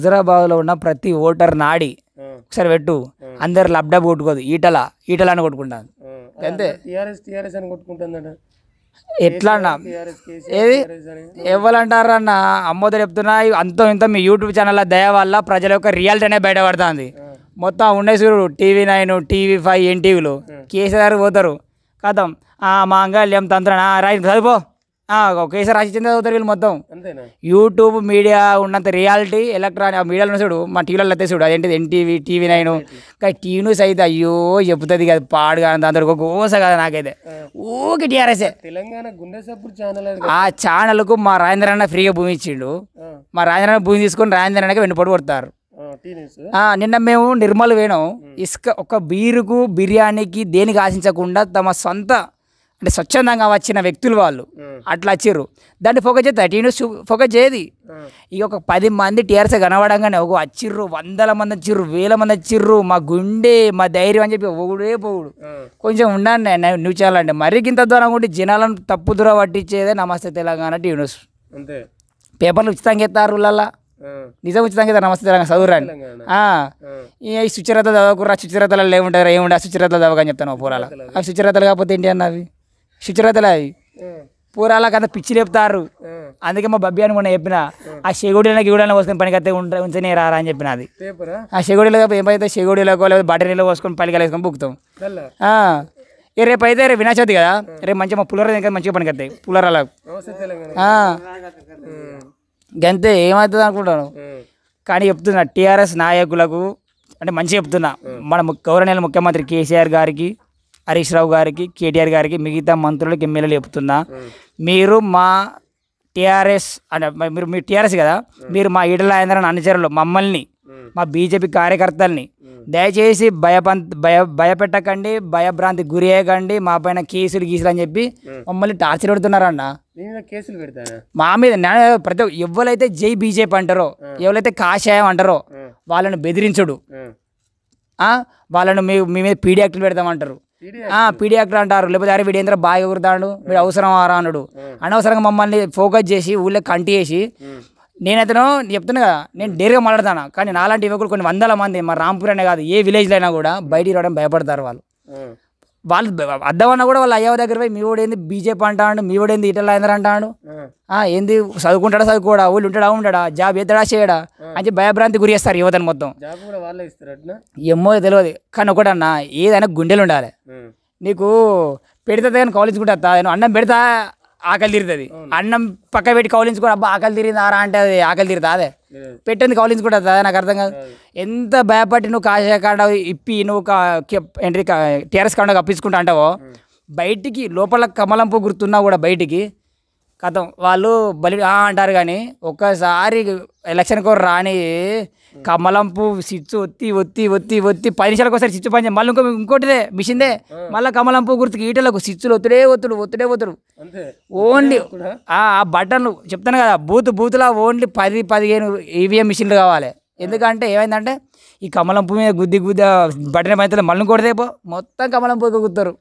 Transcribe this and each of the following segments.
హుజరాబాద్లో ఉన్న ప్రతి ఓటర్ నాడి ఒకసారి పెట్టు అందరు లబ్డబ్ కొట్టుకోదు ఈటల ఈటల అని కొట్టుకుంటాను అంతే ఎట్లా అన్న ఏది ఎవరంటారు అన్న అమ్మతో చెప్తున్నా అంత ఇంత మీ యూట్యూబ్ ఛానల్ దయ వల్ల ప్రజల యొక్క రియాలిటీ బయటపడుతుంది మొత్తం ఉండేసూరు టీవీ నైన్ టీవీ ఫైవ్ ఎన్టీవీలు కేసీఆర్ పోతారు కథం మా అంగళ్యం తంత్రణ రైతు చదువుకో ఒకేసారి రాసి చెందా చదువుతారు వీళ్ళు మొత్తం యూట్యూబ్ మీడియా ఉన్నంత రియాలిటీ ఎలక్ట్రానిక్ మీడియాలో చూడు మా టీవీలో చూడు అదేంటిది ఎన్టీవీ టీవీ నైన్ కానీ టీవీ న్యూస్ అయితే అయ్యో చెప్తుంది కదా పాడు కానీ దాంతో గోస కదా నాకైతే ఓకే టీఆర్ఎస్ఏ ఛానల్ ఆ ఛానల్కు మా రాజేంద్ర అన్న ఫ్రీగా భూమి ఇచ్చిండు మా రాజేంద్ర అన్న భూమి తీసుకొని రాజేంద్ర అన్నకి వెంటపడి కొడతారు నిన్న మేము నిర్మల్ వేణం ఇసుక ఒక బీరుకు బిర్యానీకి దేనికి ఆశించకుండా తమ సొంత అంటే స్వచ్ఛందంగా వచ్చిన వ్యక్తులు వాళ్ళు అట్లా వచ్చిర్రు దాన్ని ఫోకస్ చేస్తే టీను ఫోకస్ చేయదు ఇక ఒక పది మంది టీఆర్ఎస్ కనబడంగానే ఒక వచ్చిర్రు వందల మంది వచ్చిర్రు వేల మంది వచ్చిర్రు మా గుండె మా ధైర్యం అని చెప్పి ఒకడే పోవుడు కొంచెం ఉండండి నువ్వు చేయాలంటే మరీ ఇంత ద్వారా ఉంటే జనాలను తప్పు దూర పట్టించేదే నమస్తే తెలంగాణ టీ న్యూస్ పేపర్లు ఉచితంగా ఎత్తారు ఊళ్ళల్లా నిజం ఉచితంగా నమస్తే తెలంగాణ చదువురాని ఈ సుచరత చదవకురా సుచరతలు ఏముంటారు ఏముండే సుచరతలు చదవకని చెప్తాను పోరాల ఆ సుచరతలు కాకపోతే ఏంటి అన్నవి శుచిరతలవి పూరాలకు అంత పిచ్చి లేపుతారు అందుకే మా బబ్బి అని కూడా చెప్పిన ఆ షెగోడీలో గిగోడీలో పోసుకొని పనికి ఉంటే ఉంచనే రారా అని చెప్పిన అది ఆ ఏం ఏమైతే షెగోడీలోకో లేదా బటరీలో పోసుకొని పలికలు వేసుకొని ఏ రేపు అయితే రేపు వినాయక చవితి కదా రేపు మంచిగా మా పులర మంచిగా పనికొస్తాయి పులరాలకు గంతే ఏమవుతుంది అనుకుంటాను కానీ చెప్తున్నా టీఆర్ఎస్ నాయకులకు అంటే మంచిగా చెప్తున్నా మన గౌరవనీయుల ముఖ్యమంత్రి కేసీఆర్ గారికి హరీష్ రావు గారికి కేటీఆర్ గారికి మిగతా మంత్రులకి ఎమ్మెల్యేలు చెప్తున్నా మీరు మా టీఆర్ఎస్ అంటే మీరు మీ టీఆర్ఎస్ కదా మీరు మా ఈడల ఆంధ్రని అనుచరులు మమ్మల్ని మా బీజేపీ కార్యకర్తల్ని దయచేసి భయపంత భయ భయపెట్టకండి భయభ్రాంతి గురి అయ్యకండి మా పైన కేసులు గీసులు అని చెప్పి మమ్మల్ని టార్చర్ పెడుతున్నారన్న కేసులు పెడతాను మా మీద ప్రతి ఎవరైతే జై బీజేపీ అంటారో ఎవరైతే కాషాయం అంటారో వాళ్ళని బెదిరించడు వాళ్ళను మీ మీద పీడీ పెడతామంటారు పీడియాక్టర్ అంటారు లేకపోతే అరే వీడేంద్ర బాగా ఎగురుతాడు వీడు అవసరం ఆరా అన్నాడు అనవసరంగా మమ్మల్ని ఫోకస్ చేసి ఊళ్ళో కంటి చేసి నేనైతే చెప్తున్నా కదా నేను డైరీగా మాట్లాడతాను కానీ నాలాంటి యువకులు కొన్ని వందల మంది మా రాంపూర్ అనే కాదు ఏ విలేజ్లో అయినా కూడా బయటికి రావడం భయపడతారు వాళ్ళు వాళ్ళు అద్దమన్నా కూడా వాళ్ళ అయ్యవ దగ్గర పోయి మీ ఏంది బీజేపీ అంటాడు మీ ఏంది ఇటల్ అయిందర అంటాడు ఏంది చదువుకుంటాడా చదువుకోడా వాళ్ళు ఉంటాడా ఉంటాడా జాబ్ ఎత్తడా చేయడా అని భయభ్రాంతి గురి చేస్తారు యువతను మొత్తం ఏమో తెలియదు కానీ ఒకటి అన్న ఏదైనా గుండెలు ఉండాలి నీకు పెడితే కానీ కాలేజ్ కూడా అత్తా అన్నం పెడతా ఆకలి తీరుతుంది అన్నం పక్క పెట్టి కౌలించుకుని అబ్బా ఆకలి ఆరా అంటే అది ఆకలి తీరుతా అదే పెట్టింది కౌలించుకుంటుంది అదే నాకు అర్థం కాదు ఎంత భయపడి నువ్వు కాసే కాండ ఇప్పి నువ్వు ఏంటి టీఆర్ఎస్ కాండ కప్పించుకుంటా అంటావో బయటికి లోపల కమలంపు గుర్తున్నా కూడా బయటికి కథం వాళ్ళు బలి అంటారు కానీ ఒక్కసారి ఎలక్షన్ కోరు రాని కమలంపు సిచ్చు ఒత్తి ఒత్తి ఒత్తి ఒత్తి పది నిమిషాలకు ఒకసారి సిచ్చు పని మళ్ళీ ఇంకో ఇంకోటిదే మిషిందే మళ్ళీ కమలంపు గుర్తుకి ఈటలకు సిచ్చులు ఒత్తుడే ఒత్తుడు ఒత్తుడే ఒత్తుడు ఓన్లీ ఆ బటన్లు చెప్తాను కదా బూత్ బూత్లా ఓన్లీ పది పదిహేను ఈవీఎం e మిషన్లు కావాలి ఎందుకంటే ఏమైందంటే ఈ కమలంపు మీద గుద్ది గుద్ది బటన్ పైతే మళ్ళీ ఇంకోటిదే పో మొత్తం కమలంపు గుత్తారు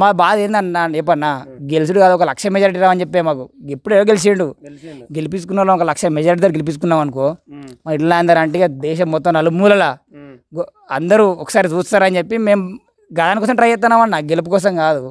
మా బాధ ఏందన్నా చెప్పన్నా గెలిచుడు కాదు ఒక లక్ష మెజారిటీ రావని చెప్పే మాకు ఎప్పుడు ఎవరు గెలిచిండు గెలిపించుకున్న వాళ్ళు ఒక లక్ష మెజారిటీ దగ్గర గెలిపించుకున్నాం అనుకో మా ఇళ్ళ అందరూ అంటే దేశం మొత్తం నలుమూలలా అందరూ ఒకసారి చూస్తారని చెప్పి మేము గాదాని కోసం ట్రై అన్న గెలుపు కోసం కాదు